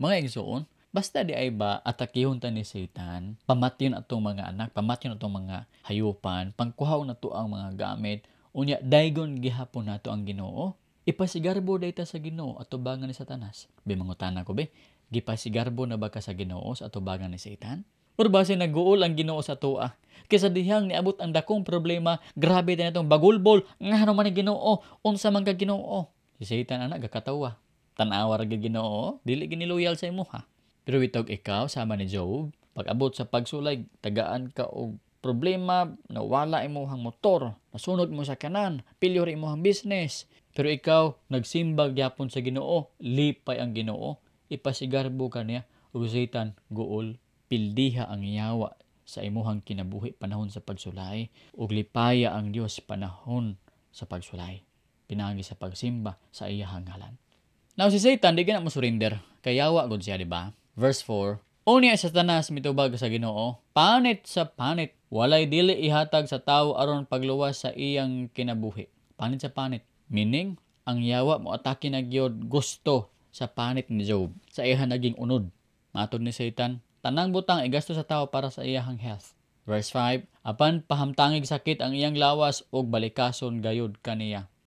mga igsoon, basta di ay ba atakihon ta ni Satan, pamatyon atong mga anak, pamatyon atong mga hayupan, pangkuhaw na to ang mga gamit, unya daygon gihapon nato ang Ginoo. Ipasigarbo dayta sa Ginoo at atubangan ni Satanas. Be mangutan ko be, gipasigarbo na ba ka sa Ginoo at atubangan ni Satan? Or base naguol ang Ginoo sa tuwa? Kaysa dihang niabot ang dakong problema, grabe na itong bagulbol, nga naman ni Ginoo, unsa man ka Ginoo. Si Satan anak gakatawa, Tanawar gid Ginoo, dili gini loyal sa imo ha. Pero witog ikaw sama ni Job, pag-abot sa pagsulay, tagaan ka og problema, nawala imuhang motor, nasunod mo sa kanan, pilyo pilyor imuhang business. Pero ikaw, nagsimba gyapon sa ginoo, lipay ang ginoo, ipasigarbo ka niya, usitan, gool, pildiha ang yawa sa imuhang kinabuhi panahon sa pagsulay, ug lipaya ang Dios panahon sa pagsulay, pinagi sa pagsimba sa iyahang ngalan. Now si Satan di gina mo surrender kay yawa gud siya di ba? Verse 4. O niya sa tanas mitubag sa Ginoo, panit sa panit walay dili ihatag sa tao aron pagluwas sa iyang kinabuhi. Panit sa panit. Meaning ang yawa mo atake na gyud gusto sa panit ni Job sa iyang naging unod. Matod ni Satan, tanang butang igasto sa tao para sa iyang health. Verse 5, Apan pahamtangig sakit ang iyang lawas og balikason gayud kaniya.